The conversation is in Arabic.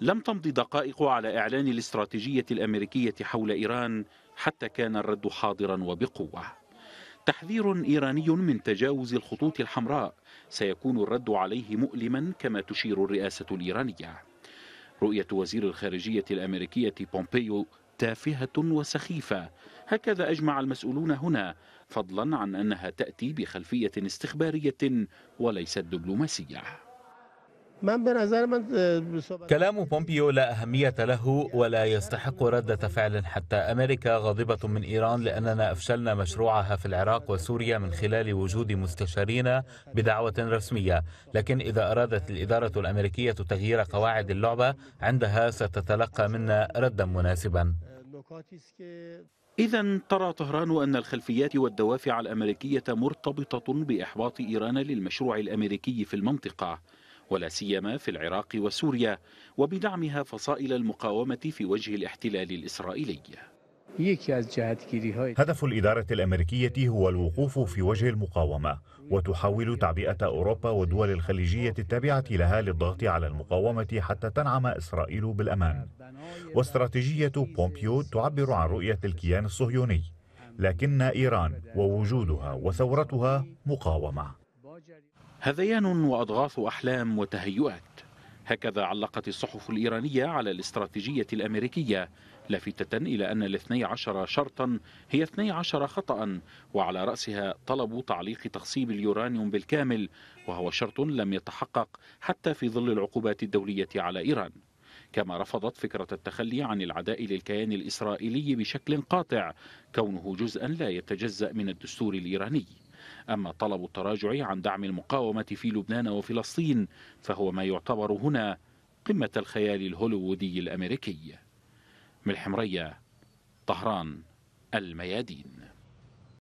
لم تمض دقائق على إعلان الاستراتيجية الأمريكية حول إيران حتى كان الرد حاضرا وبقوة تحذير إيراني من تجاوز الخطوط الحمراء سيكون الرد عليه مؤلما كما تشير الرئاسة الإيرانية رؤية وزير الخارجية الأمريكية بومبيو تافهة وسخيفة هكذا أجمع المسؤولون هنا فضلا عن أنها تأتي بخلفية استخبارية وليست دبلوماسية اه، كلام بومبيو لا أهمية له ولا يستحق ردة فعل حتى أمريكا غاضبة من إيران لأننا أفشلنا مشروعها في العراق وسوريا من خلال وجود مستشارين بدعوة رسمية لكن إذا أرادت الإدارة الأمريكية تغيير قواعد اللعبة عندها ستتلقى منا ردا مناسبا إذا ترى طهران أن الخلفيات والدوافع الأمريكية مرتبطة بإحباط إيران للمشروع الأمريكي في المنطقة ولا سيما في العراق وسوريا وبدعمها فصائل المقاومة في وجه الاحتلال الإسرائيلي هدف الإدارة الأمريكية هو الوقوف في وجه المقاومة وتحاول تعبئة أوروبا والدول الخليجية التابعة لها للضغط على المقاومة حتى تنعم إسرائيل بالأمان واستراتيجية بومبيو تعبر عن رؤية الكيان الصهيوني لكن إيران ووجودها وثورتها مقاومة هذيان واضغاث احلام وتهيؤات هكذا علقت الصحف الايرانيه على الاستراتيجيه الامريكيه لافته الى ان الاثني عشر شرطا هي اثني عشر خطا وعلى راسها طلب تعليق تخصيب اليورانيوم بالكامل وهو شرط لم يتحقق حتى في ظل العقوبات الدوليه على ايران كما رفضت فكرة التخلي عن العداء للكيان الإسرائيلي بشكل قاطع كونه جزءا لا يتجزأ من الدستور الإيراني أما طلب التراجع عن دعم المقاومة في لبنان وفلسطين فهو ما يعتبر هنا قمة الخيال الهوليوودي الأمريكي من الحمرية طهران الميادين